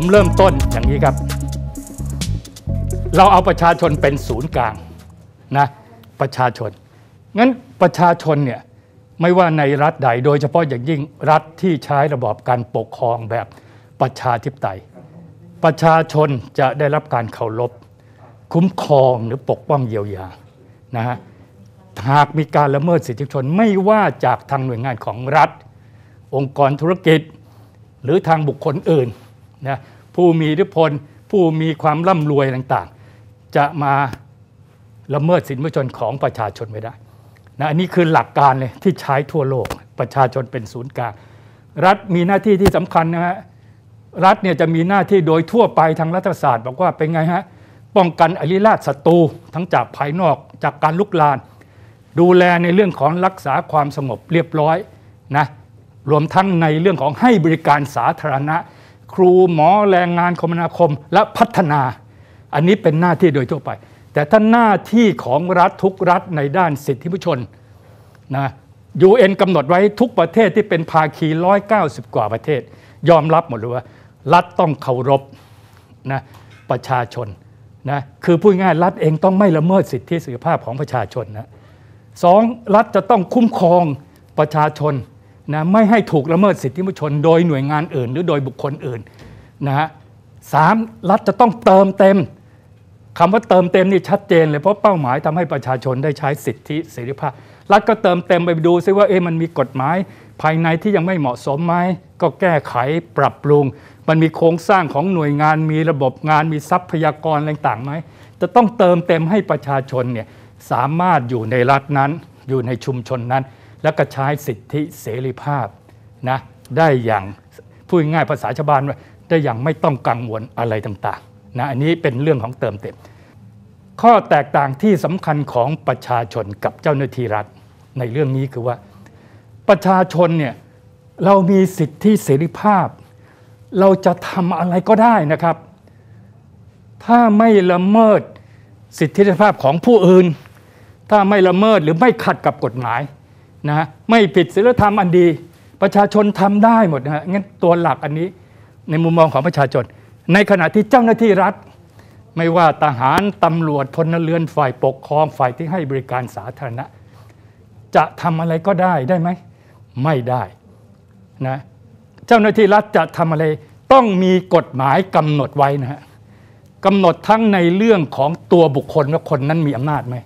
ผมเริ่มต้นอย่างนี้ครับ เราเอาประชาชนเป็นศูนย์กลางนะประชาชน งั้นประชาชนเนี่ยไม่ว่าในรัฐใด โดยเฉพาะอย่างยิ่งรัฐที่ใช้ระบอบการปกครองแบบประชาธิปไตยประชาชนจะได้รับการเคารพคุ้มครองหรือปกป้องเยียวยานะฮะหากมีการละเมิดสิทธิชนไม่ว่าจากทางหน่วยงานของรัฐ องค์กรธุรกิจ หรือทางบุคคลอื่นนะผู้มีอิทธิพลผู้มีความร่ำรวยต่างๆ จะมาละเมิดสิทธิมนุษยชนของประชาชนไม่ได้นะอันนี้คือหลักการเลยที่ใช้ทั่วโลกประชาชนเป็นศูนย์กลางรัฐมีหน้าที่ที่สำคัญนะฮะรัฐเนี่ยจะมีหน้าที่โดยทั่วไปทางรัฐศาสตร์บอกว่าเป็นไงฮะป้องกันอริราชศัตรูทั้งจากภายนอกจากการลุกลานดูแลในเรื่องของรักษาความสงบเรียบร้อยนะรวมทั้งในเรื่องของให้บริการสาธารณะครูหมอแรงงานคมนาคมและพัฒนา อันนี้เป็นหน้าที่โดยทั่วไป แต่ถ้าหน้าที่ของรัฐทุกรัฐในด้านสิทธิผู้ชนนะยูเอ็นกำหนดไว้ทุกประเทศที่เป็นภาคี 190 กว่าประเทศ ยอมรับหมดเลยว่า รัฐต้องเคารพนะประชาชนนะคือพูดง่ายรัฐเองต้องไม่ละเมิดสิทธิเสรีภาพของประชาชนนะสองรัฐจะต้องคุ้มครองประชาชนนะไม่ให้ถูกละเมิดสิทธิมนุษยชน โดยหน่วยงานอื่น หรือโดยบุคคลอื่นนะฮะสามรัฐจะต้องเติมเต็มคำว่าเติมเต็มนี่ชัดเจนเลย เพราะเป้าหมายทำให้ประชาชนได้ใช้สิทธิเสรีภาพ รัฐก็เติมเต็มไปดูซิว่าเอ๊ะมันมีกฎหมายภายในที่ยังไม่เหมาะสมไหมก็แก้ไขปรับปรุง มันมีโครงสร้างของหน่วยงานมีระบบงาน มีทรัพยากรอะไรต่างไหมจะต้องเติมเต็มให้ประชาชนเนี่ยสามารถอยู่ในรัฐนั้นอยู่ในชุมชนนั้นและก็ใช้สิทธิเสรีภาพนะได้อย่างพูดง่ายภาษาชาวบ้านได้อย่างไม่ต้องกังวลอะไรต่างๆนะอันนี้เป็นเรื่องของเติมเต็มข้อแตกต่างที่สำคัญของประชาชนกับเจ้าหน้าที่รัฐในเรื่องนี้คือว่าประชาชนเนี่ยเรามีสิทธิเสรีภาพ เราจะทำอะไรก็ได้นะครับ ถ้าไม่ละเมิดสิทธิเสรีภาพของผู้อื่น ถ้าไม่ละเมิดหรือไม่ขัดกับกฎหมายนะไม่ผิดศีลธรรมอันดีประชาชนทำได้หมดนะฮะงั้นตัวหลักอันนี้ในมุมมองของประชาชน ในขณะที่เจ้าหน้าที่รัฐ ไม่ว่าทหารตำรวจพลเรือนฝ่ายปกครองฝ่ายที่ให้บริการสาธารณะจะทำอะไรก็ได้ได้ไหมไม่ได้นะเจ้าหน้าที่รัฐจะทำอะไรต้องมีกฎหมายกำหนดไว้นะฮะกำหนดทั้งในเรื่องของตัวบุคคลว่าคนนั้นมีอำนาจไหม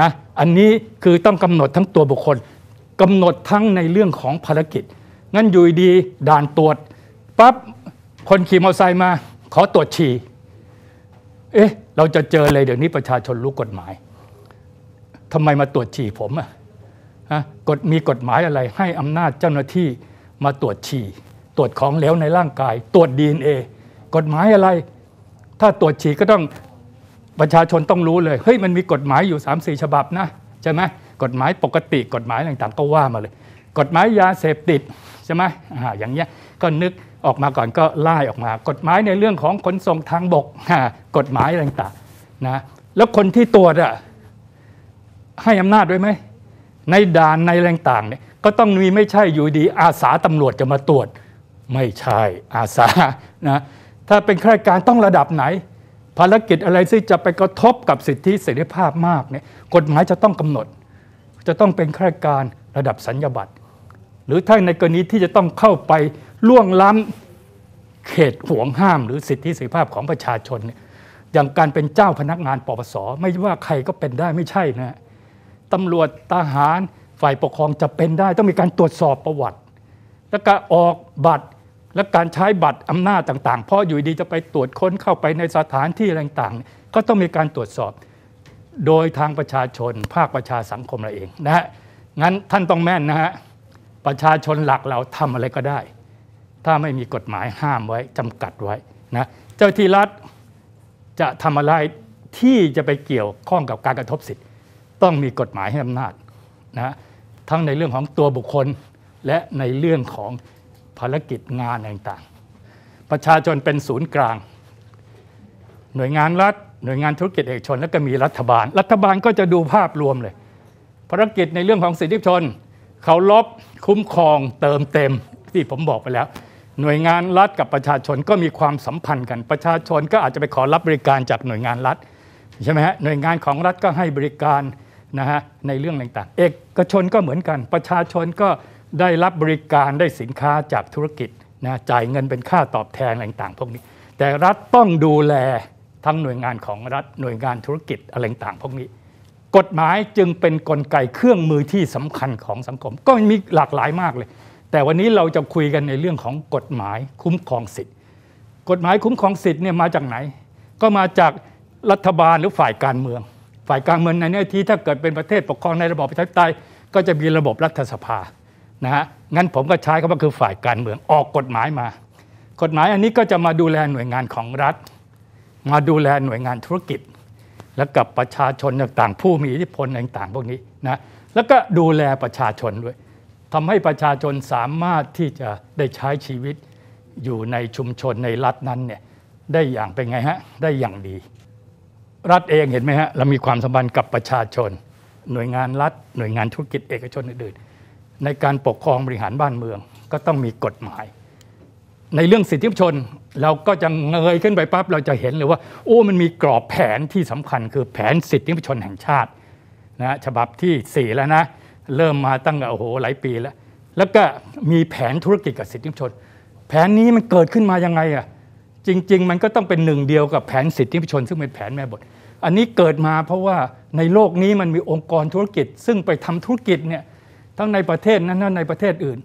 นะอันนี้คือต้องกำหนดทั้งตัวบุคคลกำหนดทั้งในเรื่องของภารกิจ งั้นอยู่ดี ด่านตรวจปั๊บคนขี่มอเตอร์ไซค์มา ขอตรวจฉี่เอ๊ะเราจะเจอเลยเดี๋ยวนี้ประชาชนรู้กฎหมาย ทำไมมาตรวจฉี่ผมอะฮะกฎมีกฎหมายอะไร ให้อำนาจเจ้าหน้าที่มาตรวจฉี่ ตรวจของเหลวในร่างกาย ตรวจดีเอกฎหมายอะไร ถ้าตรวจฉี่ก็ต้องประชาชนต้องรู้เลยเฮ้ยมันมีกฎหมายอยู่3-4ฉบับนะใช่ไหมกฎหมายปกติกฎหมายต่างๆ ก็ว่ามาเลย กฎหมายยาเสพติดใช่ไหมอย่างเงี้ยก็นึกออกมาก่อนก็ไล่ออกมา กฎหมายในเรื่องของขนส่งทางบก กฎหมายต่างๆนะแล้วคนที่ตรวจอะให้อำนาจด้วยไหมในด่านในแรงต่างเนี่ยก็ต้องมีไม่ใช่อยู่ดีอาสาตำรวจจะมาตรวจ ไม่ใช่อาสานะถ้าเป็นข้าราชการต้องระดับไหน ภารกิจอะไรที่จะไปกระทบกับสิทธิเสรีภาพมากเนี่ยกฎหมายจะต้องกำหนดจะต้องเป็นข้าราชการระดับสัญญาบัตรหรือ ถ้าในกรณีที่จะต้องเข้าไปล่วงล้ำ เขตห่วงห้ามหรือสิทธิเสรีภาพของประชาชนอย่างการเป็นเจ้าพนักงานปปสไม่ว่าใครก็เป็นได้ไม่ใช่นะตำรวจทหารฝ่ายปกครองจะเป็นได้ ต้องมีการตรวจสอบประวัติ และการออกบัตรและการใช้บัตรอำนาจต่างๆเพราะอยู่ดีจะไปตรวจค้นเข้าไปในสถานที่ต่างๆก็ต้องมีการตรวจสอบโดยทางประชาชนภาคประชาสังคมเราเองนะฮะงั้นท่านต้องแม่นนะฮะประชาชนหลักเราทำอะไรก็ได้ ถ้าไม่มีกฎหมายห้ามไว้จำกัดไว้นะ เจ้าที่รัฐจะทำอะไรที่จะไปเกี่ยวข้องกับการกระทบสิทธิ์ต้องมีกฎหมายให้อำนาจนะ ทั้งในเรื่องของตัวบุคคลและในเรื่องของภารกิจงานต่างๆ ประชาชนเป็นศูนย์กลาง หน่วยงานรัฐหน่วยงานธุรกิจเอกชนแล้วก็มีรัฐบาล รัฐบาลก็จะดูภาพรวมเลย ภารกิจในเรื่องของสิทธิชนเขาลบคุ้มครองเติมเต็ม ที่ผมบอกไปแล้ว หน่วยงานรัฐกับประชาชนก็มีความสัมพันธ์กัน ประชาชนก็อาจจะไปขอรับบริการจากหน่วยงานรัฐ ใช่ไหมฮะ หน่วยงานของรัฐก็ให้บริการนะฮะในเรื่องต่างๆเอกชนก็เหมือนกัน ประชาชนก็ได้รับบริการได้สินค้าจากธุรกิจนะจ่ายเงินเป็นค่าตอบแทนต่างๆพวกนี้ แต่รัฐต้องดูแลทั้งหน่วยงานของรัฐหน่วยงานธุรกิจอะไรต่างพวกนี้ กฎหมายจึงเป็นนกลไกเครื่องมือที่สำคัญของสังคม ก็มีหลากหลายมากเลย แต่วันนี้เราจะคุยกันในเรื่องของกฎหมายคุ้มครองสิทธิ์ กฎหมายคุ้มครองสิทธิ์เนี่ยมาจากไหน ก็มาจากรัฐบาลหรือฝ่ายการเมือง ฝ่ายการเมืองในเนื้อที่ถ้าเกิดเป็นประเทศปกครองในระบอบประชาธิปไตยก็จะมีระบบรัฐสภานะฮะงั้นผมก็ใช้คำว่าคือฝ่ายการเมืองออกกฎหมายมา กฎหมายอันนี้ก็จะมาดูแลหน่วยงานของรัฐมาดูแลหน่วยงานธุรกิจ และกับประชาชนต่างๆผู้มีอิทธิพลต่างๆ พวกนี้นะแล้วก็ดูแลประชาชนด้วยทำให้ประชาชนสามารถที่จะได้ใช้ชีวิตอยู่ในชุมชนในรัฐนั้นเนี่ยได้อย่างเป็นไงฮะ ได้อย่างดี รัฐเองเห็นไหมฮะเรามีความสัมพันธ์กับประชาชน หน่วยงานรัฐหน่วยงานธุรกิจเอกชนอื่น ๆ ในการปกครองบริหารบ้านเมืองก็ต้องมีกฎหมายในเรื่องสิทธิชนเราก็จะเงยขึ้นไปปั๊บเราจะเห็นเลยว่าโอ้มันมีกรอบแผนที่สำคัญคือแผนสิทธิชนแห่งชาตินะฉบับที่4แล้วนะเริ่มมาตั้งโอ้โหหลายปีแล้ว แล้วก็มีแผนธุรกิจกับสิทธิชน แผนนี้มันเกิดขึ้นมายังไงอะจริง ๆ มันก็ต้องเป็นหนึ่งเดียวกับแผนสิทธิชน ซึ่งเป็นแผนแม่บท อันนี้เกิดมาเพราะว่าในโลกนี้มันมีองค์กรธุรกิจ ซึ่งไปทำธุรกิจเนี่ยทั้งในประเทศนั้นในประเทศอื่น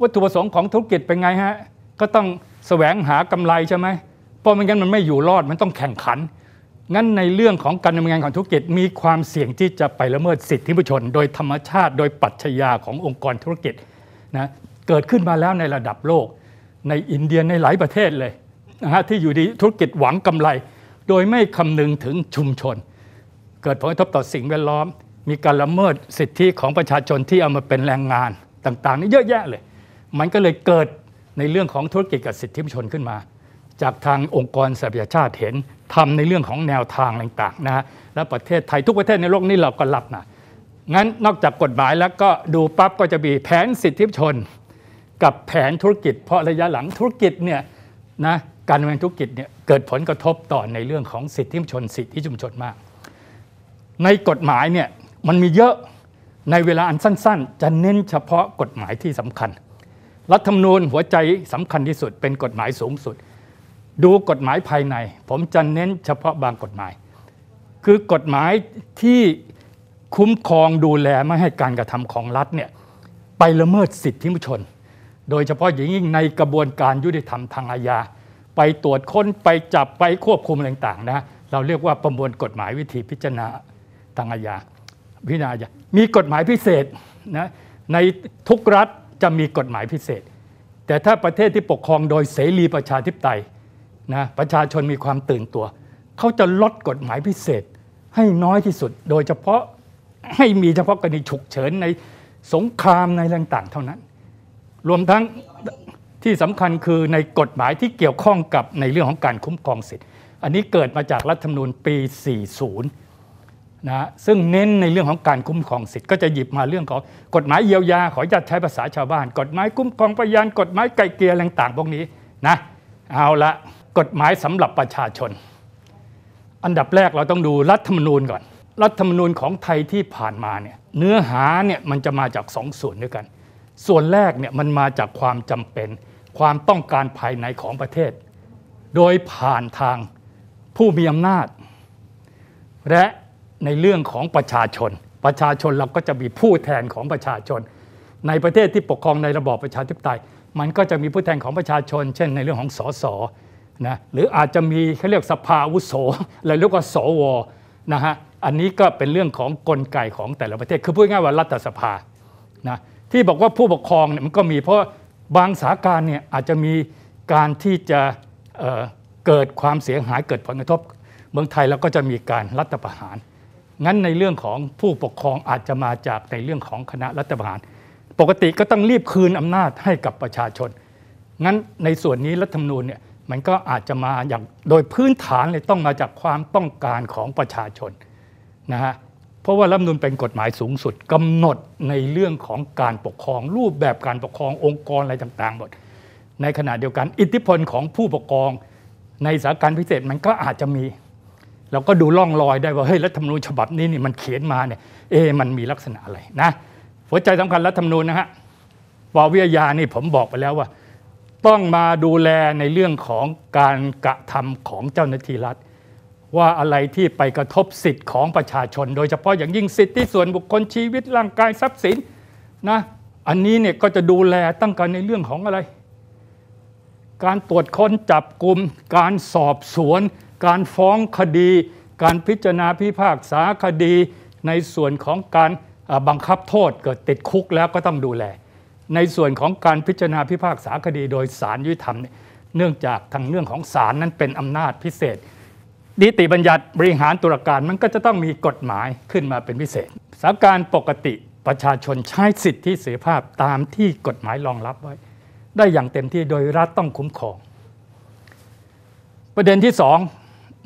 วัตถุประสงค์ของธุรกิจเป็นไงฮะก็ต้องแสวงหากำไรใช่ไหม เพราะไม่งั้นมันไม่อยู่รอด มันต้องแข่งขัน งั้นในเรื่องของการดำเนินงานของธุรกิจ มีความเสี่ยงที่จะไปละเมิดสิทธิผู้ชน โดยธรรมชาติโดยปัจจยาขององค์กรธุรกิจนะเกิดขึ้นมาแล้วในระดับโลก ในอินเดียในหลายประเทศเลยนะฮะที่อยู่ดีธุรกิจหวังกำไร โดยไม่คำนึงถึงชุมชน เกิดผลกระทบต่อสิ่งแวดล้อม มีการละเมิดสิทธิของประชาชนที่เอามาเป็นแรงงานต่างๆนี่เยอะแยะเลยมันก็เลยเกิดในเรื่องของธุรกิจกับสิทธิมชนขึ้นมา จากทางองค์กรสหประชาชาติเห็นทำในเรื่องของแนวทางต่างๆนะฮะและประเทศไทยทุกประเทศในโลกนี้เราก็รับนะงั้น นอกจากกฎหมายแล้วก็ดูปั๊บก็จะมีแผนสิทธิชน กับแผนธุรกิจ เพราะระยะหลังธุรกิจเนี่ยนะการเมืองธุรกิจเนี่ยเกิดผลกระทบต่อในเรื่องของสิทธิมชนสิทธิชุมชนมาก ในกฎหมายเนี่ยมันมีเยอะในเวลาอันสั้น ๆ จะเน้นเฉพาะกฎหมายที่สำคัญรัฐธรรมนูญหัวใจสำคัญที่สุดเป็นกฎหมายสูงสุด ดูกฎหมายภายใน ผมจะเน้นเฉพาะบางกฎหมาย คือกฎหมายที่คุ้มครองดูแล ไม่ให้การกระทำของรัฐเนี่ยไปละเมิดสิทธิมชน โดยเฉพาะอย่างยิ่งในกระบวนการยุติธรรมทางอาญาไปตรวจค้น ไปจับไปควบคุมต่างๆนะเราเรียกว่าประมวลกฎหมายวิธีพิจารณาทางอาญาพิจารณามีกฎหมายพิเศษนะในทุกรัฐจะมีกฎหมายพิเศษ แต่ถ้าประเทศที่ปกครองโดยเสรีประชาธิปไตยนะประชาชนมีความตื่นตัว เขาจะลดกฎหมายพิเศษให้น้อยที่สุด โดยเฉพาะให้มีเฉพาะกรณีฉุกเฉินในสงครามในรงต่างเท่านั้น รวมทั้งที่สำคัญคือในกฎหมายที่เกี่ยวข้องกับในเรื่องของการคุ้มครองสิทธิ์อันนี้เกิดมาจากรัฐธรรมนูญปี 40นะซึ่งเน้นในเรื่องของการคุ้มครองสิทธิ์ก็จะหยิบมาเรื่องของกฎหมายเยียวยา ขอจัดใช้ภาษาชาวบ้าน กฎหมายคุ้มครองพยาน กฎหมายไก่เกลียต่างๆพวกนี้นะเอาละกฎหมายสำหรับประชาชน อันดับแรกเราต้องดูรัฐธรรมนูญก่อน รัฐธรรมนูญของไทยที่ผ่านมาเนี่ยเนื้อหาเนี่ยมันจะมาจากสองส่วนด้วยกัน ส่วนแรกเนี่ยมันมาจากความจำเป็นความต้องการภายในของประเทศ โดยผ่านทางผู้มีอำนาจ และในเรื่องของประชาชนประชาชนเราก็จะมีผู้แทนของประชาชน ในประเทศที่ปกครองในระบอบประชาธิปไตย มันก็จะมีผู้แทนของประชาชน เช่น ในเรื่องของสสนะหรืออาจจะมีเขาเรียกสภาวุโสหรือเรียกว่าสวนะฮะอันนี้ก็เป็นเรื่องของกลไกของแต่ละประเทศ คือพูดง่ายว่ารัฐสภานะที่บอกว่าผู้ปกครองเนี่ยมันก็มี เพราะบางสาการเนี่ยอาจจะมีการที่จะเเกิดความเสียหายเกิดผลกระทบ เมืองไทยเราก็จะมีการรัฐประหารงั้นในเรื่องของผู้ปกครองอาจจะมาจากในเรื่องของคณะรัฐบาล ปกติก็ต้องรีบคืนอำนาจให้กับประชาชนงั้นในส่วนนี้รัฐธรรมนูญเนี่ยมันก็อาจจะมาอย่างโดยพื้นฐานเลยต้องมาจากความต้องการของประชาชนนะฮะเพราะว่ารัฐธรรมนูญเป็นกฎหมายสูงสุดกำหนดในเรื่องของการปกครอง รูปแบบการปกครององค์กรอะไรต่างๆหมดในขณะเดียวกัน อิทธิพลของผู้ปกครองในสถานการณ์พิเศษมันก็อาจจะมีเราก็ดูล่องรอยได้ว่าเฮ้ยรัฐธรรมนูญฉบับนี้นี่มันเขียนมาเนี่ยเอ๊มันมีลักษณะอะไรนะหัวใจสำคัญรัฐธรรมนูญนะฮะวาวิยานี่ผมบอกไปแล้วว่า ต้องมาดูแลในเรื่องของการกระทำของเจ้าหน้าที่รัฐ ว่าอะไรที่ไปกระทบสิทธิ์ของประชาชนโดยเฉพาะอย่างยิ่งสิทธิส่วนบุคคลชีวิตร่างกายทรัพย์สินนะอันนี้เนี่ยก็จะดูแลตั้งแต่ในเรื่องของอะไร การตรวจค้นจับกลุ่มการสอบสวนการฟ้องคดี การพิจารณาพิพากษาคดี ในส่วนของการบังคับโทษเกิดติดคุกแล้วก็ต้องดูแลในส่วนของการพิจารณาพิพากษาคดี โดยสารยุติธรรม เนื่องจากทางเรื่องของศาลนั้นเป็นอำนาจพิเศษนิติบัญญัติบริหารตุลาการมันก็จะต้องมีกฎหมายขึ้นมาเป็นพิเศษสาการปกติประชาชนใช้สิทธิเสรีภาพตามที่กฎหมายรองรับไว้ ได้อย่างเต็มที่โดยรัฐต้องคุ้มครองประเด็นที่สอง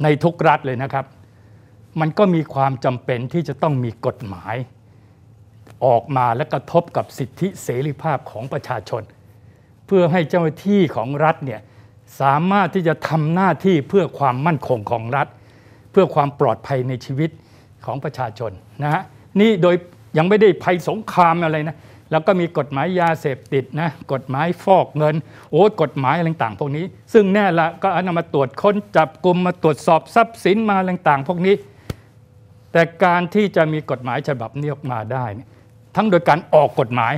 ในทุกรัฐเลยนะครับ มันก็มีความจำเป็นที่จะต้องมีกฎหมาย ออกมาและกระทบกับสิทธิเสรีภาพของประชาชน เพื่อให้เจ้าหน้าที่ของรัฐเนี่ยสามารถที่จะทำหน้าที่เพื่อความมั่นคงของรัฐ เพื่อความปลอดภัยในชีวิตของประชาชนนะฮะนี่โดยยังไม่ได้ภัยสงครามอะไรนะแล้วก็มีกฎหมายยาเสพติดนะ กฎหมายฟอกเงิน โอ้กฎหมายอะไรต่างพวกนี้ ซึ่งแน่ละก็เอานำมาตรวจค้นจับกลุ่มมาตรวจสอบ ทรัพย์สินมาอะไรต่างพวกนี้ แต่การที่จะมีกฎหมายฉบับนี้ออกมาได้ทั้งโดยการออกกฎหมาย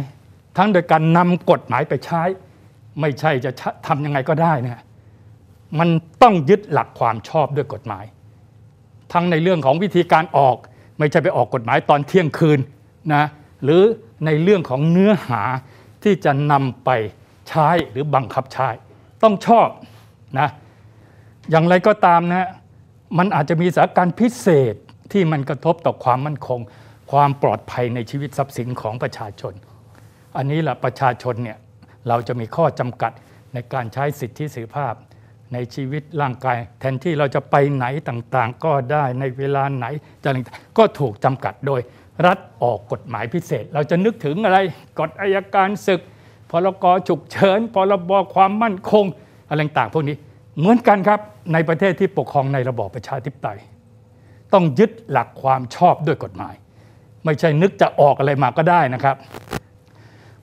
ทั้งโดยการนำกฎหมายไปใช้ ไม่ใช่จะทํำยังไงก็ได้นะ มันต้องยึดหลักความชอบด้วยกฎหมาย ทั้งในเรื่องของวิธีการออกไม่ใช่ไปออกกฎหมายตอนเที่ยงคืนนะหรือในเรื่องของเนื้อหาที่จะนำไปใช้หรือบังคับใช้ต้องชอบนะอย่างไรก็ตามนะมันอาจจะมีสถานการณ์พิเศษที่มันกระทบต่อความมั่นคง ความปลอดภัยในชีวิตทรัพย์สินของประชาชน อันนี้แหละประชาชนเนี่ยเราจะมีข้อจำกัดในการใช้สิทธิเสรีภาพ ในชีวิตร่างกาย แทนที่เราจะไปไหนต่างๆ ก็ได้ในเวลาไหนจะก็ถูกจำกัดโดยรัฐออกกฎหมายพิเศษ เราจะนึกถึงอะไร กฎอายการศึกพรกฉุกเฉินพรบความมั่นคงอะไรต่างพวกนี้เหมือนกันครับในประเทศที่ปกครองในระบอบประชาธิปไตยต้องยึดหลักความชอบด้วยกฎหมาย ไม่ใช่นึกจะออกอะไรมาก็ได้นะครับ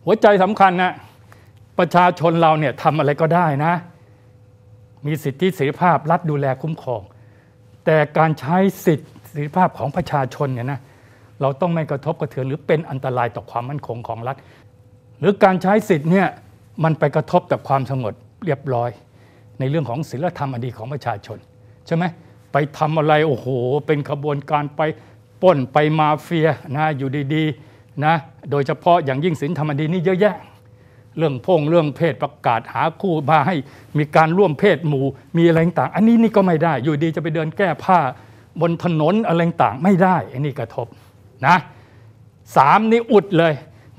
หัวใจสำคัญนะประชาชนเราเนี่ยทำอะไรก็ได้นะ มีสิทธิเสรีภาพรัฐดูแลคุ้มครอง แต่การใช้สิทธิเสรีภาพของประชาชนเนี่ยนะเราต้องไม่กระทบกระเทือนหรือเป็นอันตรายต่อความมั่นคงของรัฐ หรือการใช้สิทธิ์เนี่ยมันไปกระทบกับความสงบเรียบร้อย ในเรื่องของศีลธรรมอดีของประชาชน ใช่ไหมไปทำอะไรโอ้โหเป็นขบวนการไปป้นไปมาเฟียนะอยู่ดีๆนะ โดยเฉพาะอย่างยิ่งศีลธรรมอดีนี่เยอะแยะ เรื่องพงเรื่องเพศประกาศหาคู่มาให้มีการร่วมเพศหมู่มีอะไรต่าง อันนี้นี่ก็ไม่ได้ อยู่ดีจะไปเดินแก้ผ้าบนถนนอะไรต่างไม่ได้อันนี้กระทบนะสามนี่อุดเลย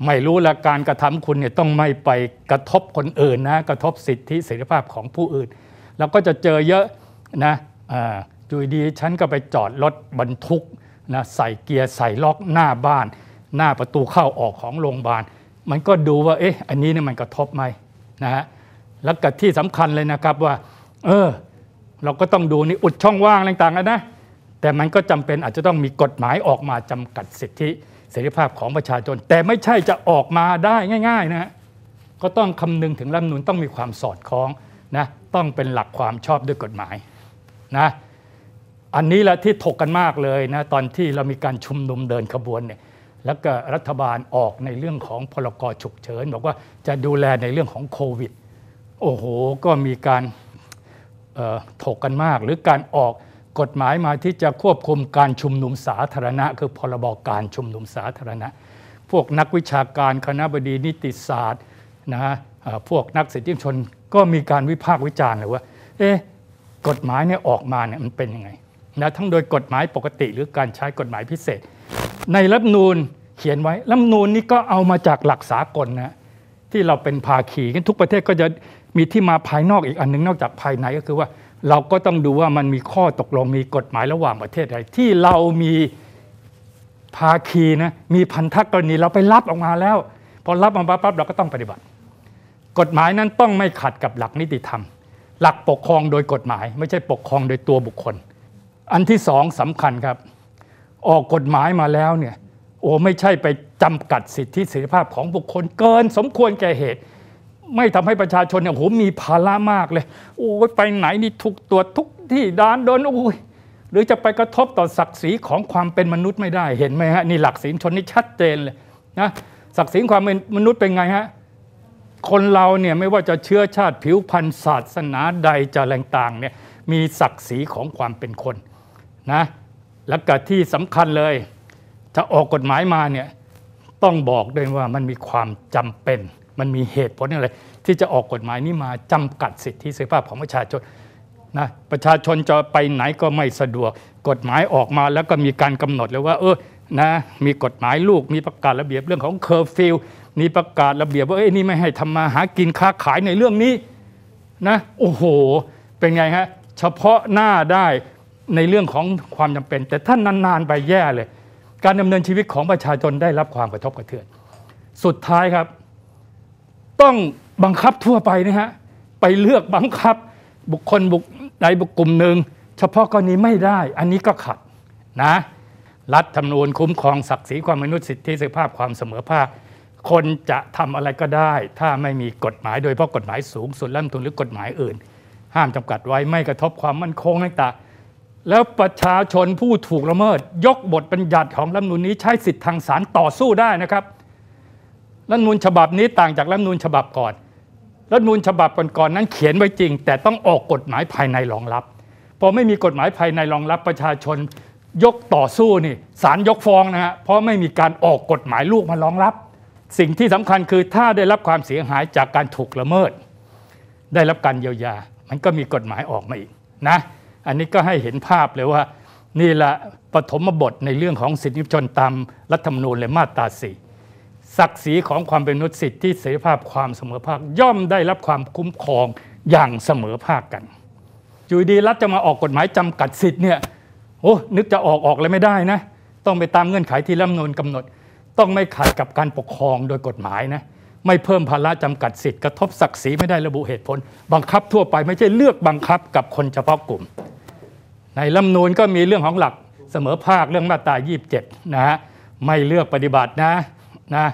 ไม่รู้ละการกระทำคุณเนี่ยต้องไม่ไปกระทบคนอื่นนะกระทบสิทธิเสรีภาพของผู้อื่นแล้วก็จะเจอเยอะนะจุยดีฉันก็ไปจอดรถบรรทุกนะใส่เกียร์ใส่ล็อกหน้าบ้าน หน้าประตูเข้าออกของโรงพยาบาลมันก็ดูว่าเอ๊ะอันนี้เนี่ยมันกระทบไหมนะฮะแล้วก็ที่สำคัญเลยนะครับว่าเออเราก็ต้องดูนี่อุดช่องว่างต่างๆนะแต่มันก็จำเป็นอาจจะต้องมีกฎหมายออกมาจำกัดสิทธิเสรีภาพของประชาชนแต่ไม่ใช่จะออกมาได้ง่ายๆนะก็ต้องคำนึงถึงรัฐนูนต้องมีความสอดคล้องนะต้องเป็นหลักความชอบด้วยกฎหมายนะอันนี้แหละที่ถกกันมากเลยนะตอนที่เรามีการชุมนุมเดินขบวนเนี่ยแล้วก็รัฐบาลออกในเรื่องของพลกรฉุกเฉินบอกว่าจะดูแลในเรื่องของโควิด โอ้โหก็มีการถกกันมากหรือการออกกฎหมายมาที่จะควบคุมการชุมนุมสาธารณะ คือพรบการชุมนุมสาธารณะ พวกนักวิชาการคณะบดีนิติศาสตร์นะฮะพวกนักสิทธิชนก็มีการวิพากษ์วิจารณ์เลยว่าเอ๊ะกฎหมายเนี่ยออกมาเนี่ยมันเป็นยังไงนะทั้งโดยกฎหมายปกติหรือการใช้กฎหมายพิเศษ ในรัฐนูลเขียนไว้รัฐนูลนี่ก็เอามาจากหลักสากลนะที่เราเป็นภาคีนทุกประเทศก็จะมีที่มาภายนอกอีกอันนึงนอกจากภายในก็คือว่าเราก็ต้องดูว่ามันมีข้อตกลงมีกฎหมายระหว่างประเทศใดที่เรามีภาคีนะมีพันธกรณีเราไปรับออกมาแล้ว พอรับออกมาปั๊บเราก็ต้องปฏิบัติ กฎหมายนั้นต้องไม่ขัดกับหลักนิติธรรม หลักปกครองโดยกฎหมาย ไม่ใช่ปกครองโดยตัวบุคคล อันที่สองสำคัญครับ ออกกฎหมายมาแล้วเนี่ยโอ้ไม่ใช่ไปจำกัดสิทธิเสรีภาพของบุคคลเกิน สมควรแก่เหตุไม่ทำให้ประชาชนเนี่ยโหมีภาระมากเลยโอ้ยไปไหนนี่ถูกตรวจทุกที่ด่านโดนโอ้ยหรือจะไปกระทบต่อศักดิ์ศรีของความเป็นมนุษย์ไม่ได้เห็นไหมฮะนี่หลักศีลชนนี่ชัดเจนเลยนะศักดิ์ศรีความเป็นมนุษย์เป็นไงฮะ คนเราเนี่ยไม่ว่าจะเชื้อชาติผิวพรรณศาสนาใดจะแรงต่างเนี่ยมีศักดิ์ศรีของความเป็นคนนะและก็ที่สำคัญเลยจะออกกฎหมายมาเนี่ยต้องบอกด้วยว่ามันมีความจำเป็นมันมีเหตุผลอะไรที่จะออกกฎหมายนี้มาจำกัดสิทธิเสรีภาพของประชาชนนะประชาชนจะไปไหนก็ไม่สะดวกกฎหมายออกมาแล้วก็มีการกำหนดเลยว่า เออนะ มีกฎหมายลูก มีประกาศระเบียบเรื่องของเคอร์ฟิวมีประกาศระเบียบว่าเอ้ยนี่ไม่ให้ทำมาหากินค้าขายในเรื่องนี้นะโอ้โหเป็นไงฮะเฉพาะหน้าได้ในเรื่องของความจำเป็น แต่ท่านนานๆไปแย่เลย การดำเนินชีวิตของประชาชนได้รับความกระทบกระเทือนสุดท้ายครับต้องบังคับทั่วไปนะฮะไปเลือกบังคับบุคคลบุคใดบุคกลุ่มหนึ่ง เฉพาะกรณีไม่ได้ อันนี้ก็ขัดนะ รัฐธรรมนูญคุ้มครองศักดิ์ศรีความมนุษย์สิทธิเสรีภาพความเสมอภาคคนจะทำอะไรก็ได้ถ้าไม่มีกฎหมายโดยเฉพาะกฎหมายสูงสุดลัฐทุนหรือกฎหมายอื่น ห้ามจำกัดไว้ไม่กระทบความมั่นคงต่างแล้วประชาชนผู้ถูกละเมิด ยกบทบัญญัติของรัฐธรรมนูญนี้ใช้สิทธิทางศาลต่อสู้ได้นะครับรัฐมนูลฉบับนี้ต่างจากรัฐมนูลฉบับก่อน รัฐมนูลฉบับก่อนๆนั้นเขียนไว้จริงแต่ต้องออกกฎหมายภายในรองรับพอไม่มีกฎหมายภายในรองรับประชาชนยกต่อสู้นี่ศาลยกฟ้องนะฮะ เพราะไม่มีการออกกฎหมายลูกมารองรับ สิ่งที่สำคัญคือถ้าได้รับความเสียหายจากการถูกละเมิด ได้รับการเยียวยา มันก็มีกฎหมายออกมาอีกนะ อันนี้ก็ให้เห็นภาพเลยว่านี่ละปฐมบทในเรื่องของสิทธิชนตามรัฐธรรมนูญเลยมาตราสี่ศักดิ์ศรีของความเป็นมนุษย์สิทธิเสรีภาพความเสมอภาคย่อมได้รับความคุ้มครองอย่างเสมอภาคกันอยู่ดีรัฐจะมาออกกฎหมายจำกัดสิทธิ์เนี่ยโอ้นึกจะออกออกเลยไม่ได้นะ ต้องไปตามเงื่อนไขที่รัฐมนูลกำหนด ต้องไม่ขัดกับการปกครองโดยกฎหมายนะ ไม่เพิ่มภาระจำกัดสิทธิ์กระทบศักดิ์ศรีไม่ได้ระบุเหตุผล บังคับทั่วไปไม่ใช่เลือกบังคับกับคนเฉพาะกลุ่ม ในรัฐมนูลก็มีเรื่องของหลักเสมอภาคเรื่องมาตรา27นะฮะไม่เลือกปฏิบัตินะนะ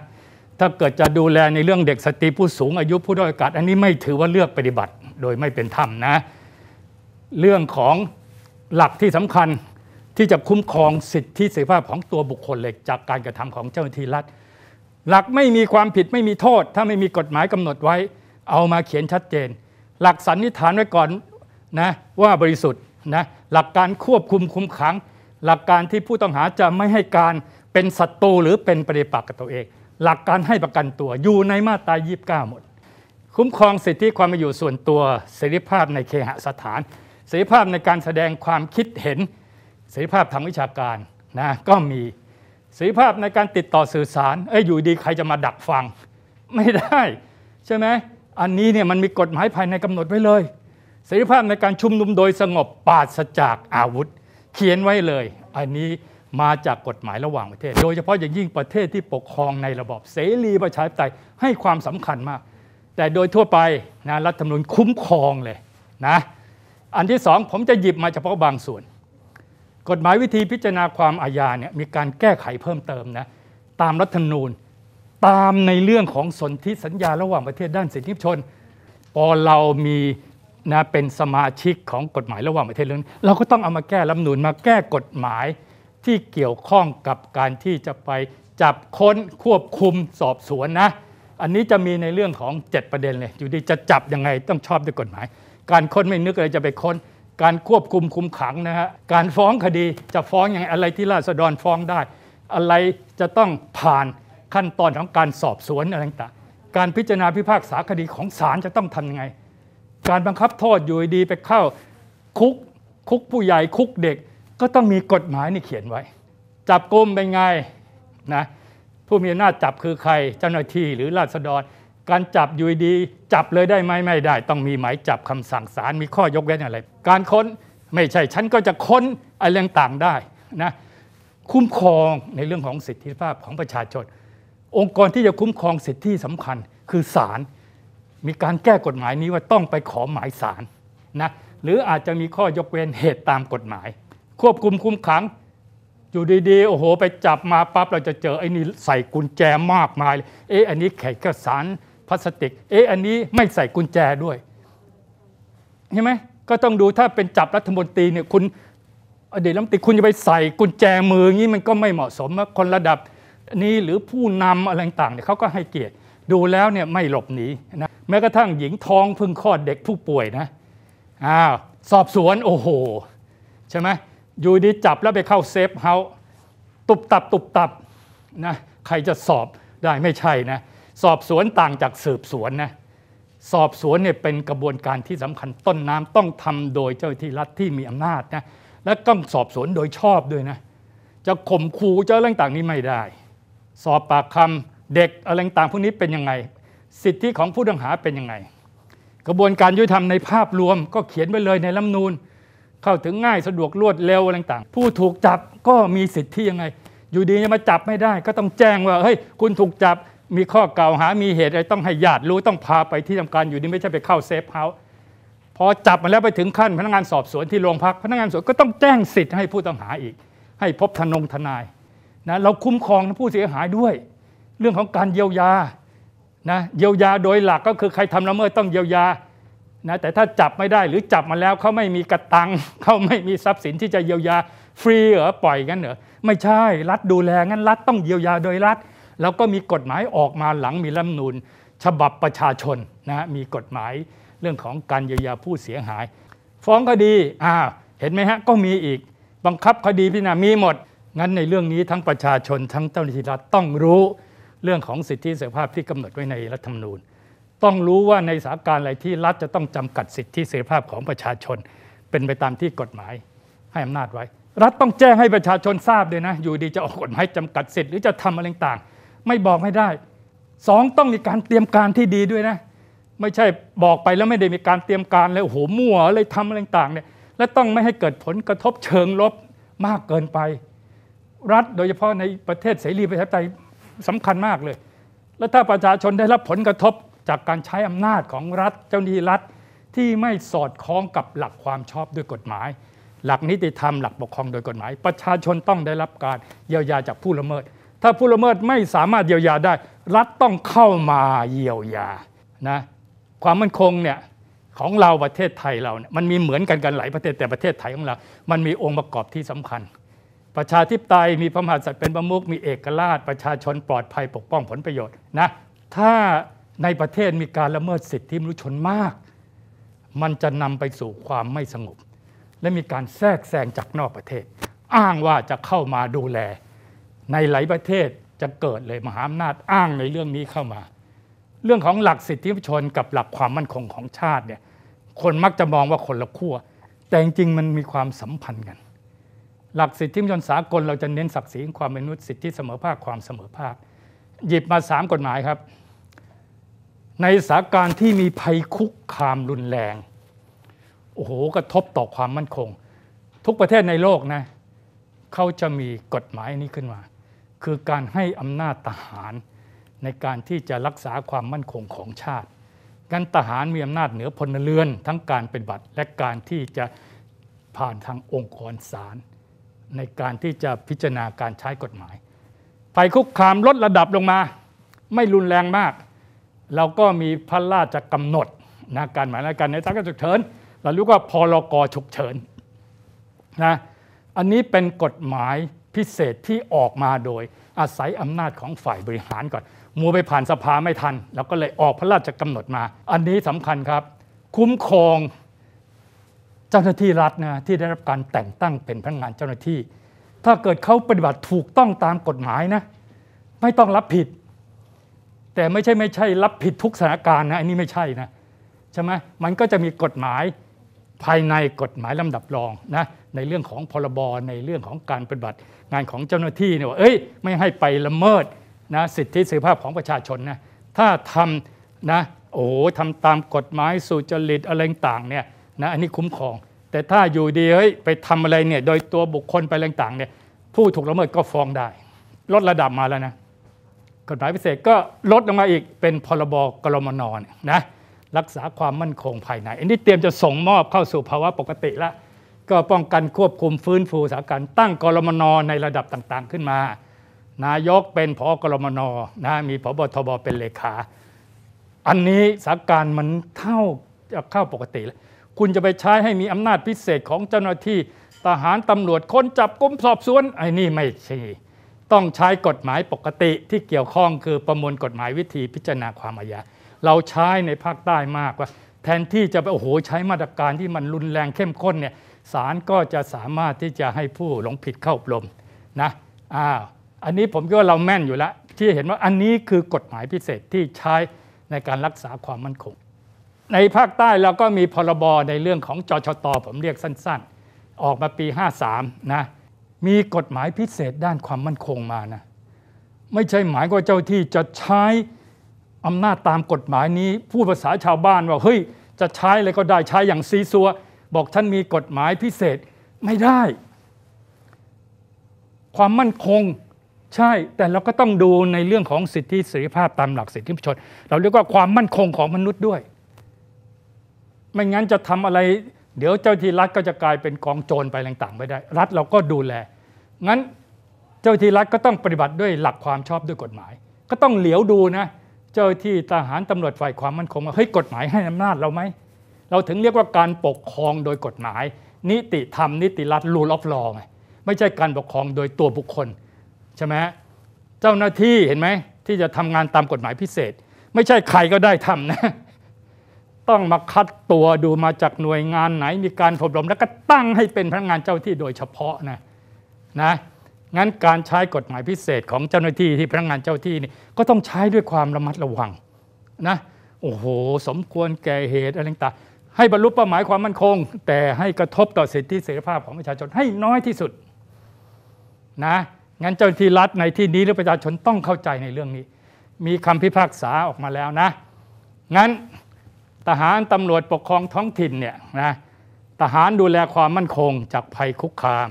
ถ้าเกิดจะดูแลในเรื่องเด็กสตรีผู้สูงอายุผู้ด้อยโอกาสอันนี้ไม่ถือว่าเลือกปฏิบัติโดยไม่เป็นธรรมนะ เรื่องของหลักที่สำคัญที่จะคุ้มครองสิทธิเสรีภาพของตัวบุคคลเลยจากการกระทำของเจ้าหน้าที่รัฐ หลักไม่มีความผิดไม่มีโทษ ถ้าไม่มีกฎหมายกำหนดไว้เอามาเขียนชัดเจน หลักสันนิษฐานไว้ก่อนนะว่าบริสุทธิ์นะหลักการควบคุมคุมขังหลักการที่ผู้ต้องหาจะไม่ให้การเป็นศัตรูหรือเป็นปฏิปักษ์กับตัวเอง หลักการให้ประกันตัวอยู่ในมาตรา29หมด คุ้มครองสิทธิความเป็นอยู่ส่วนตัวเสรีภาพในเคหสถานเสรีภาพในการแสดงความคิดเห็นเสรีภาพทางวิชาการนะก็มีเสรีภาพในการติดต่อสื่อสารเอ้ยอยู่ดีใครจะมาดักฟัง ไม่ได้ ใช่ไหมอันนี้เนี่ยมันมีกฎหมายภายในกำหนดไว้เลยเสรีภาพในการชุมนุมโดยสงบปราศจากอาวุธ เขียนไว้เลย อันนี้มาจากกฎหมายระหว่างประเทศ โดยเฉพาะอย่างยิ่งประเทศที่ปกครองในระบอบเสรีประชาธิปไตยให้ความสำคัญมาก แต่โดยทั่วไปนะรัฐธรรมนูญคุ้มครองเลยนะอันที่สองผมจะหยิบมาเฉพาะบางส่วน กฎหมายวิธีพิจารณาความอาญาเนี่ยมีการแก้ไขเพิ่มเติมนะตามรัฐธรรมนูญตามในเรื่องของสนธิสัญญาระหว่างประเทศด้านสิทธิชนพอเรามีนะเป็นสมาชิกของกฎหมายระหว่างประเทศ เรื่องเราก็ต้องเอามาแก้รัฐธรรมนูญมาแก้กฎหมายที่เกี่ยวข้องกับการที่จะไปจับค้นควบคุมสอบสวนนะ อันนี้จะมีในเรื่องของ 7 ประเด็นเลยอยู่ดีจะจับยังไงต้องชอบด้วยกฎหมาย การค้นไม่นึกอะไรจะไปค้น การควบคุมคุมขังนะฮะการฟ้องคดีจะฟ้องอยงไงอะไรที่ราษฎรฟ้องได้ อะไรจะต้องผ่านขั้นตอนของการสอบสวนอะไรต่างการพิจารณาพิพากษาคดีของศาลจะต้องทำยังไง การบังคับโทษอยู่ดีไปเข้าคุกคุกผู้ใหญ่คุกเด็กก็ต้องมีกฎหมายนี่เขียนไว้ จับกลุ่มเป็นไงนะผู้มีอำนาจจับคือใครเจ้าหน้าที่หรือราษฎร การจับยูดีจับเลยได้ไหมไม่ได้ ต้องมีหมายจับคำสั่งศาลมีข้อยกเว้นอะไรการค้นไม่ใช่ ฉันก็จะค้นอะไรต่างได้นะคุ้มครองในเรื่องของสิทธิภาพของประชาชน องค์กรที่จะคุ้มครองสิทธิสำคัญคือศาลมีการแก้กฎหมายนี้ว่าต้องไปขอหมายศาลนะหรืออาจจะมีข้อยกเว้นเหตุตามกฎหมายควบคุมคุมขัง อยู่ดี ๆโอ้โห ไปจับมาปั๊บเราจะเจอไอ้นี่ใส่กุญแจมากมายเอ๊ะอันนี้แขกระสานพลาสติกเอ๊ะอันนี้ไม่ใส่กุญแจด้วยเห็นไหมก็ต้องดูถ้าเป็นจับรัฐมนตรีเนี่ยคุณ อดีตรัฐมนตรีคุณจะไปใส่กุญแจมืออย่างนี้มันก็ไม่เหมาะสมคนระดับนี้ หรือผู้นำอะไรต่างเนี่ยเขาก็ให้เกียรติดูแล้วเนี่ยไม่หลบหนีนะแม้กระทั่งหญิงท้องพึ่งคลอดเด็กผู้ป่วยนะอ้าวสอบสวนโอ้โห ใช่ไหมอยู่ดีจับแล้วไปเข้าเซฟเฮาตุบตับตุบตับนะใครจะสอบได้ไม่ใช่นะสอบสวนต่างจากสืบสวนนะสอบสวนเนี่ยเป็นกระบวนการที่สำคัญต้นน้ำต้องทำโดยเจ้าที่รัฐที่มีอำนาจนะและต้องสอบสวนโดยชอบด้วยนะจะข่มขู่เจ้าเรื่องต่างนี้ไม่ได้ สอบปากคำเด็กอะไรต่างพวกนี้เป็นยังไง สิทธิของผู้ต้องหาเป็นยังไงกระบวนการยุติธรรมในภาพรวม ก็เขียนไว้เลยในรัฐมนูลเข้าถึงง่ายสะดวกรวดเร็วอะไรต่างผู้ถูกจับก็มีสิทธิ์ที่ยังไง อยู่ดีจะมาจับไม่ได้ ก็ต้องแจ้งว่าเฮ้ยคุณถูกจับมีข้อกล่าวหามีเหตุอะไรต้องให้ญาติรู้ต้องพาไปที่ทำการอยู่ดีไม่ใช่ไปเข้าเซฟเฮาส์พอจับมาแล้วไปถึงขั้นพนักงานสอบสวนที่โรงพักพนักงานสวนก็ต้องแจ้งสิทธิ์ให้ผู้ต้องหาอีก ให้พบทนงทนายนะเราคุ้มครองผู้เสียหายด้วย เรื่องของการเยียวยานะเยียวยาโดยหลักก็คือใครทำละเมิดต้องเยียวยานะแต่ถ้าจับไม่ได้หรือจับมาแล้ว เขาไม่มีกระตังเขาไม่มีทรัพย์สินที่จะเยียวยาฟรีเหรอปล่อยกันเหรอไม่ใช่รัฐดูแลงั้นรัฐต้องเยียวยาโดยรัฐแล้วก็มีกฎหมายออกมาหลังมีรัฐนูลฉบับประชาชนนะมีกฎหมายเรื่องของการเยียวยาผู้เสียหาย ฟ้องคดีอ่าเห็นไหมฮะก็มีอีก บังคับคดีพิจารณามีหมด งั้นในเรื่องนี้ทั้งประชาชน ทั้งเจ้าหน้าที่รัฐต้องรู้ เรื่องของสิทธิเสรีภาพที่กำหนดไว้ในรัฐธรรมนูญต้องรู้ว่าในสถานการณ์อะไรที่รัฐจะต้องจำกัดสิทธิเสรีภาพของประชาชน เป็นไปตามที่กฎหมายให้อำนาจไว้ รัฐต้องแจ้งให้ประชาชนทราบด้วยนะ อยู่ดีจะออกกฎหมายจำกัดสิทธิหรือจะทำอะไรต่างไม่บอกไม่ได้สองต้องมีการเตรียมการที่ดีด้วยนะ ไม่ใช่บอกไปแล้วไม่ได้มีการเตรียมการเลยโอ้โหมั่วอะไรทำอะไรต่างเนี่ยและต้องไม่ให้เกิดผลกระทบเชิงลบมากเกินไป รัฐ โดยเฉพาะในประเทศเสรีประชาธิปไตยสำคัญมากเลย และถ้าประชาชนได้รับผลกระทบจากการใช้อำนาจของรัฐเจ้าหนี้รัฐที่ไม่สอดคล้องกับหลักความชอบด้วยกฎหมาย หลักนิติธรรมหลักปกครองโดยกฎหมาย ประชาชนต้องได้รับการเยียวยาจากผู้ละเมิด ถ้าผู้ละเมิดไม่สามารถเยียวยาได้ รัฐต้องเข้ามาเยียวยานะความมั่นคงเนี่ยของเราประเทศไทยเราเนี่ยมันมีเหมือนกันกันหลายประเทศแต่ประเทศไทยของเรา มันมีองค์ประกอบที่สำคัญ ประชาธิปไตยมีพระมหากษัตริย์เป็นประมุขมีเอกราชประชาชนปลอดภัยปกป้องผลประโยชน์นะถ้าในประเทศมีการละเมิดสิทธิมนุษยชนมาก มันจะนำไปสู่ความไม่สงบ และมีการแทรกแซงจากนอกประเทศ อ้างว่าจะเข้ามาดูแล ในหลายประเทศจะเกิดเลยมหาอำนาจอ้างในเรื่องนี้เข้ามา เรื่องของหลักสิทธิมนุษยชนกับหลักความมั่นคงของชาติเนี่ย คนมักจะมองว่าคนละขั้วแต่จริงๆมันมีความสัมพันธ์กัน หลักสิทธิมนุษยชนสากลเราจะเน้นศักดิ์ศรีความมนุษย์สิทธิเสมอภาคความเสมอภาคหยิบมาสามกฎหมายครับในสถานการณ์ที่มีภัยคุกคามรุนแรงโอ้โหกระทบต่อความมั่นคง ทุกประเทศในโลกนะเขาจะมีกฎหมายนี้ขึ้นมา คือการให้อำนาจทหารในการที่จะรักษาความมั่นคงของชาติ กันทหารมีอำนาจเหนือพลเรือนทั้งการเป็นบัตรและการที่จะผ่านทางองค์กรศาลในการที่จะพิจารณาการใช้กฎหมายภัยคุกคามลดระดับลงมา ไม่รุนแรงมากเราก็มีพระราชกำหนดนะการหมายการในทางการฉุกเฉินเราเรียกว่าพรกฉุกเฉินนะอันนี้เป็นกฎหมายพิเศษที่ออกมาโดยอาศัยอำนาจของฝ่ายบริหารก่อนมัวไปผ่านสภาไม่ทันเราก็เลยออกพระราชกำหนดมา อันนี้สำคัญครับ คุ้มครองเจ้าหน้าที่รัฐนะที่ได้รับการแต่งตั้งเป็นพนักงานเจ้าหน้าที่ ถ้าเกิดเขาปฏิบัติถูกต้องตามกฎหมายนะไม่ต้องรับผิดแต่ไม่ใช่ไม่ใช่รับผิดทุกสถานการณ์นะอันนี้ไม่ใช่นะใช่ไหมมันก็จะมีกฎหมายภายในกฎหมายลำดับรองนะในเรื่องของพรบรในเรื่องของการปฏิบัติงานของเจ้าหน้าที่เนี่ยว่าเอ้ยไม่ให้ไปละเมิดนะสิทธิเสรีภาพของประชาชนนะถ้าทำนะโอ้ทำตามกฎหมาย สุจริตอะไรต่างเนี่ยนะอันนี้คุ้มครอง แต่ถ้าอยู่ดีเฮ้ยไปทำอะไรเนี่ยโดยตัวบุคคลไปรต่างเนี่ยผู้ถูกละเมิดก็ฟ้องได้ ลดระดับมาแล้วนะกฎหมายพิเศษก็ลดลงมาอีกเป็นพรบกรมนนนะรักษาความมั่นคงภายใน อันนี้เตรียมจะส่งมอบเข้าสู่ภาวะปกติละก็ป้องกันควบคุมฟื้นฟูสถานการณ์ตั้งกรมนในระดับต่างๆขึ้นมา นายกเป็นผอกรมนนะมีผบทบเป็นเลขา อันนี้สถานการณ์มันเท่าจะเข้าปกติแล้ว คุณจะไปใช้ให้มีอำนาจพิเศษของเจ้าหน้าที่ทหารตำรวจคนจับกุมสอบสวนไอ้นี่ไม่ใช่ต้องใช้กฎหมายปกติที่เกี่ยวข้องคือประมวลกฎหมายวิธีพิจารณาความอาญาเราใช้ในภาคใต้มากว่า แทนที่จะไปโอ้โห ใช้มาตรการที่มันรุนแรงเข้มข้นเนี่ยศาลก็จะสามารถที่จะให้ผู้หลงผิดเข้าอบรมนะอ้าวอันนี้ผมก็เราแม่นอยู่แล้ว ที่เห็นว่าอันนี้คือกฎหมายพิเศษที่ใช้ในการรักษาความมั่นคงในภาคใต้เราก็มีพรบในเรื่องของจชตผมเรียกสั้นๆ ออกมาปี 53 นะมีกฎหมายพิเศษด้านความมั่นคงมานะ ไม่ใช่หมายว่าเจ้าที่จะใช้อำนาจตามกฎหมายนี้พูดภาษาชาวบ้านว่าเฮ้ยจะใช้เลยก็ได้ใช้อย่างซีซัว บอกท่านมีกฎหมายพิเศษไม่ได้ ความมั่นคงใช่ แต่เราก็ต้องดูในเรื่องของสิทธิเสรีภาพตามหลักสิทธิมนุษยชน เราเรียกว่าความมั่นคงของมนุษย์ด้วย ไม่งั้นจะทำอะไรเดี๋ยวเจ้าที่รัฐก็จะกลายเป็นกองโจรไปต่างๆไม่ได้รัฐเราก็ดูแล งั้นเจ้าที่รัฐก็ต้องปฏิบัติด้วยหลักความชอบด้วยกฎหมาย ก็ต้องเหลียวดูนะ เจ้าที่ทหารตำรวจฝ่ายความมั่นคงว่าเฮ้ยกฎหมายให้อำนาจเราไหม เราถึงเรียกว่าการปกครองโดยกฎหมาย นิติธรรม นิติรัฐรูลอฟลอไงไม่ใช่การปกครองโดยตัวบุคคล ใช่ไหมเจ้าหน้าที่เห็นไหมที่จะทำงานตามกฎหมายพิเศษ ไม่ใช่ใครก็ได้ทำนะต้องมาคัดตัวดูมาจากหน่วยงานไหน มีการอบรมแล้วก็ตั้งให้เป็นพนักงานเจ้าที่โดยเฉพาะนะนะงั้นการใช้กฎหมายพิเศษของเจ้าหน้าที่ที่พนักงานเจ้าที่นี่ก็ต้องใช้ด้วยความระมัดระวังนะโอ้โหสมควรแก่เหตุอะไรต่างให้บรรลุเป้าหมายความมั่นคง แต่ให้กระทบต่อสิทธิเสรีภาพของประชาชนให้น้อยที่สุดนะงั้นเจ้าหน้าที่รัฐในที่นี้หรือประชาชนต้องเข้าใจในเรื่องนี้ มีคำพิพากษาออกมาแล้วนะ งั้นทหารตำรวจปกครองท้องถิ่นเนี่ยนะทหารดูแลความมั่นคงจากภัยคุกคาม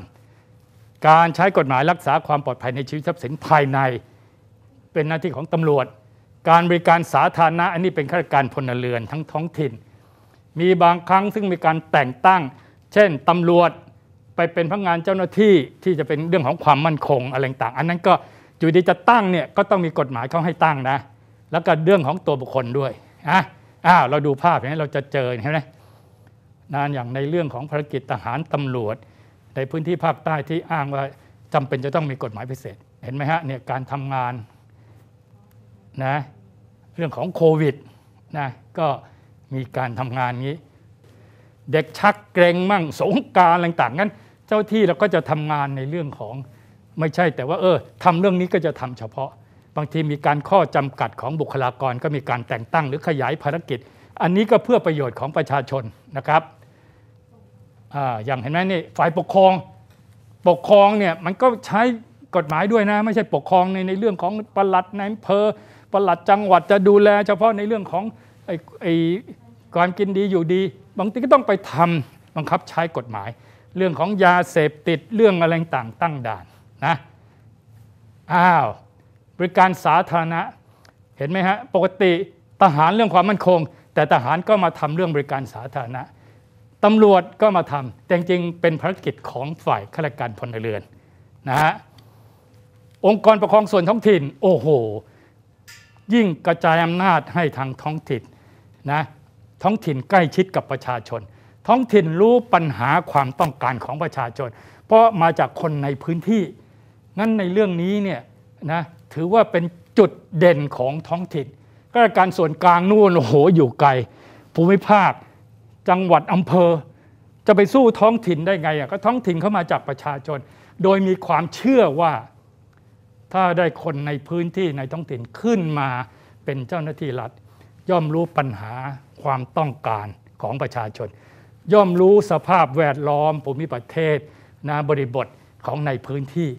การใช้กฎหมายรักษาความปลอดภัยในชีวิตทรัพย์สินภายใน เป็นหน้าที่ของตำรวจ การบริการสาธารณะอันนี้เป็นข้าราชการพลเรือนทั้งท้องถิ่น มีบางครั้งซึ่งมีการแต่งตั้ง เช่น ตำรวจไปเป็นพนักงานเจ้าหน้าที่ที่จะเป็นเรื่องของความมั่นคงอะไรต่างอันนั้นก็อยู่ดีจะตั้งเนี่ยก็ต้องมีกฎหมายเขาให้ตั้งนะแล้วก็เรื่องของตัวบุคคลด้วยนะอ้าวเราดูภาพอย่างนี้เราจะเจอเห็นไหมนานอย่างในเรื่องของภารกิจทหารตำรวจในพื้นที่ภาคใต้ที่อ้างว่าจำเป็นจะต้องมีกฎหมายพิเศษเห็นไหมฮะเนี่ยการทำงานนะเรื่องของโควิดนะก็มีการทำงานนี้ เด็กชักเกรงมั่งสงการต่างๆงั้นเจ้าที่เราก็จะทำงานในเรื่องของไม่ใช่แต่ว่าเออทำเรื่องนี้ก็จะทำเฉพาะบางทีมีการข้อจำกัดของบุคลากรก็มีการแต่งตั้ง หรือขยายภารกิจ อันนี้ก็เพื่อประโยชน์ของประชาชนนะครับออย่างเห็นไหมนี่ฝ่ายปกครองปกครองเนี่ยมันก็ใช้กฎหมายด้วยนะ ไม่ใช่ปกครองในในเรื่องของประหลัดในอำเภอประหลัดจังหวัดจะดูแลเฉพาะในเรื่องของไอ้ไอ้การกินดีอยู่ดี บางทีก็ต้องไปทำบังคับใช้กฎหมาย เรื่องของยาเสพติดเรื่องอะไรต่างตั้งด่านนะอ้าวบริการสาธารณะ เห็นไหมฮะ ปกติทหารเรื่องความมั่นคง แต่ทหารก็มาทำเรื่องบริการสาธารณะตำรวจก็มาทำแต่จริงเป็นภารกิจของฝ่ายข้าราชการพลเรือนนะฮะ องค์กรปกครองส่วนท้องถิ่น โอ้โห ยิ่งกระจายอำนาจให้ทางท้องถิ่นนะ ท้องถิ่นใกล้ชิดกับประชาชน ท้องถิ่นรู้ปัญหาความต้องการของประชาชน เพราะมาจากคนในพื้นที่ งั้นในเรื่องนี้เนี่ยนะถือว่าเป็นจุดเด่นของท้องถิ่น ก็การส่วนกลางนู่นโอ้โหอยู่ไกล ภูมิภาค จังหวัดอำเภอ จะไปสู้ท้องถิ่นได้ไงอ่ะก็ท้องถิ่นเข้ามาจากประชาชน โดยมีความเชื่อว่าถ้าได้คนในพื้นที่ในท้องถิ่นขึ้นมาเป็นเจ้าหน้าที่รัฐ ย่อมรู้ปัญหาความต้องการของประชาชน ย่อมรู้สภาพแวดล้อม ภูมิประเทศนาบริบทของในพื้นที่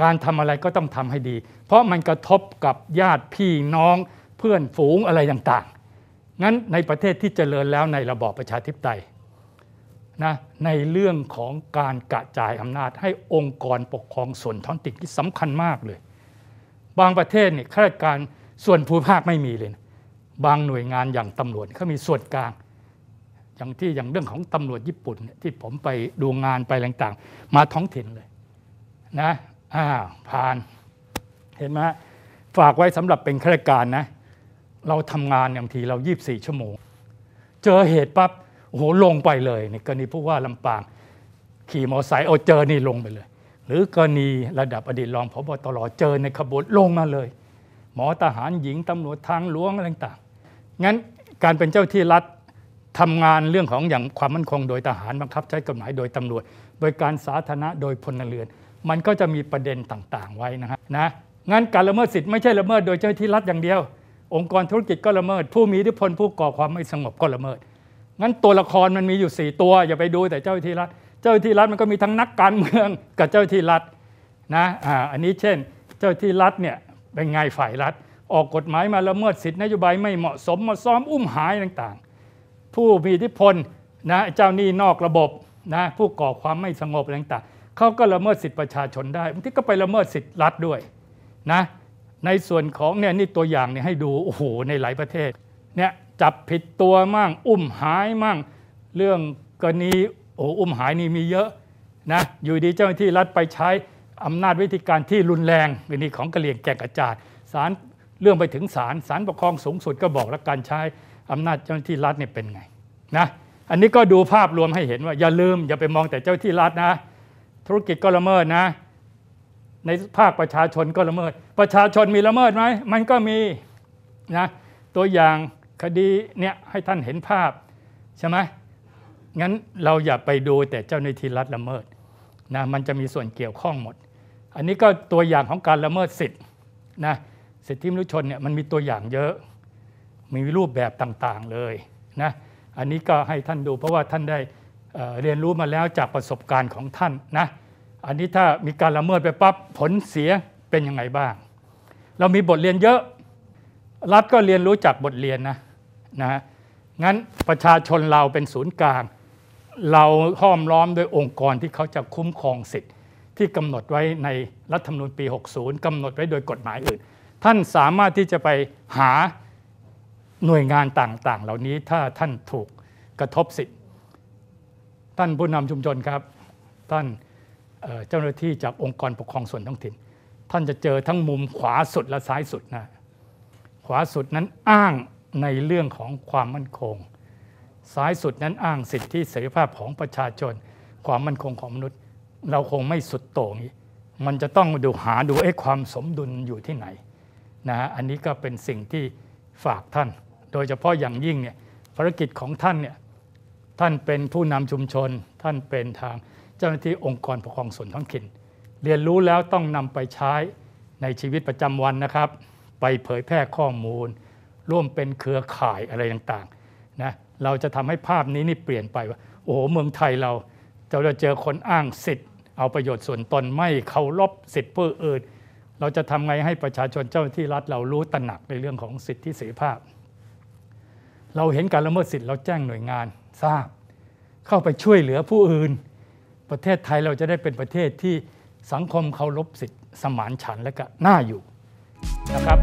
การทำอะไรก็ต้องทำให้ดี เพราะมันกระทบกับญาติพี่น้อง เพื่อนฝูงอะไรต่าง ๆ งั้นในประเทศที่เจริญแล้วในระบอบประชาธิปไตยนะในเรื่องของการกระจายอำนาจให้องค์กรปกครองส่วนท้องถิ่นที่สำคัญมากเลย บางประเทศเนี่ยข้าราชการส่วนภูมิภาคไม่มีเลยนะบางหน่วยงานอย่างตำรวจเขามีส่วนกลาง อย่างที่อย่างเรื่องของตำรวจญี่ปุ่นที่ผมไปดูงานไปต่างๆมาท้องถิ่นเลยนะอ่าผ่านเห็นไหมฝากไว้สำหรับเป็นข้าราชการนะเราทำงานบางทีเรา 24 ชั่วโมง เจอเหตุปั๊บโอ้โห ลงไปเลยี่กรณีผู้ว่าลำปาง ขี่มอเตอร์ไซค์เอาเจอนี่ลงไปเลย หรือกรณีระดับอดีตรองพบตรเจอในขบวนลงมาเลย หมอทหารหญิงตำรวจทางหลวง อะไรต่างงั้นการเป็นเจ้าที่รัฐทำงานเรื่องของอย่างความมั่นคงโดยทหารบังคับใช้กฎหมายโดยตำรวจ โดยการสาธารณะโดยพลเรือนมันก็จะมีประเด็นต่างๆไว้นะฮะนะงั้นการละเมิดสิทธิ์ไม่ใช่ละเมิดโดยเจ้าที่รัฐอย่างเดียว องค์กรธุรกิจก็ละเมิด ผู้มีอิทธิพลผู้ก่อความไม่สงบก็ละเมิด งั้นตัวละครมันมีอยู่ 4 ตัวอย่าไปดูแต่เจ้าที่รัฐเจ้าที่รัฐมันก็มีทั้งนักการเมืองกับเจ้าที่รัฐนะอ่าอันนี้เช่นเจ้าที่รัฐเนี่ยเป็นไงฝ่ายรัฐออกกฎหมายมาละเมิดสิทธินโยบายไม่เหมาะสมมาซ้อมอุ้มหายต่างๆ ผู้มีอิทธิพลนะเจ้าหนี้นอกระบบนะผู้ก่อความไม่สงบต่างเขาก็ละเมิดสิทธิประชาชนได้บางทีก็ไปละเมิดสิทธิรัฐด้วยนะในส่วนของเนี่ยนี่ตัวอย่างเนี่ยให้ดูโอ้โหในหลายประเทศเนี่ยจับผิดตัวมั่งอุ้มหายมั่งเรื่องกรณีโอ้อุ้มหายนี่มีเยอะนะอยู่ดีเจ้าหน้าที่รัฐไปใช้อำนาจวิธีการที่รุนแรงใรนีของกระเลี่ยงแกงกระจาดสารเรื่องไปถึงศาลศาลปกครองสูงสุดก็บอกแล้วการใช้อำนาจเจ้าหน้าที่รัฐเนี่ยเป็นไงนะอันนี้ก็ดูภาพรวมให้เห็นว่าอย่าลืม อย่าไปมองแต่เจ้าหน้าที่รัฐนะธุรกิจก็ละเมิดนะในภาคประชาชนก็ละเมิด ประชาชนมีละเมิดไหมมันก็มีนะตัวอย่างคดีเนี่ยให้ท่านเห็นภาพใช่ไหมงั้นเราอย่าไปดูแต่เจ้าหน้าที่รัฐละเมิดนะมันจะมีส่วนเกี่ยวข้องหมด อันนี้ก็ตัวอย่างของการละเมิดสิทธินะสิทธิมนุษยชนเนี่ยมันมีตัวอย่างเยอะมีรูปแบบต่าง ๆเลยนะอันนี้ก็ให้ท่านดูเพราะว่าท่านได้เรียนรู้มาแล้วจากประสบการณ์ของท่านนะ อันนี้ถ้ามีการละเมิดไปปั๊บผลเสียเป็นยังไงบ้าง เรามีบทเรียนเยอะรัฐก็เรียนรู้จากบทเรียนนะนะงั้นประชาชนเราเป็นศูนย์กลาง เราห้อมล้อมโดยองค์กรที่เขาจะคุ้มครองสิทธิ์ ที่กำหนดไว้ในรัฐธรรมนูญปี 60 กำหนดไว้โดยกฎหมายอื่น ท่านสามารถที่จะไปหาหน่วยงานต่างๆ เหล่านี้ถ้าท่านถูกกระทบสิทธิ์ท่านผู้นำชุมชนครับท่านเจ้าหน้าที่จากองค์กรปกครองส่วนท้องถิ่น ท่านจะเจอทั้งมุมขวาสุดและซ้ายสุดนะขวาสุดนั้นอ้างในเรื่องของความมั่นคง ซ้ายสุดนั้นอ้างสิทธิเสรีภาพของประชาชนความมั่นคงของมนุษย์ เราคงไม่สุดโต่งมันจะต้องดูหาดูไอ้ความสมดุลอยู่ที่ไหนนะฮะอันนี้ก็เป็นสิ่งที่ฝากท่าน โดยเฉพาะอย่างยิ่งเนี่ยภารกิจของท่านเนี่ยท่านเป็นผู้นำชุมชน ท่านเป็นทางเจ้าหน้าที่องค์กรปกครองส่วนท้องถิ่น เรียนรู้แล้วต้องนำไปใช้ในชีวิตประจำวันนะครับ ไปเผยแพร่ข้อมูล ร่วมเป็นเครือข่ายอะไรต่างๆนะ เราจะทำให้ภาพนี้นี่เปลี่ยนไปว่าโอ้โหเมืองไทยเราเราเจอคนอ้างสิทธิ์ เอาประโยชน์ส่วนตนไม่เคารพสิทธิ์ผู้อื่น เราจะทำไงให้ประชาชนเจ้าหน้าที่รัฐเรารู้ตระหนักในเรื่องของสิทธิเสรีภาพ เราเห็นการละเมิดสิทธิ์เราแจ้งหน่วยงานทราบเข้าไปช่วยเหลือผู้อื่น ประเทศไทยเราจะได้เป็นประเทศที่สังคมเคารพสิทธิสมานฉันและก็น่าอยู่นะครับ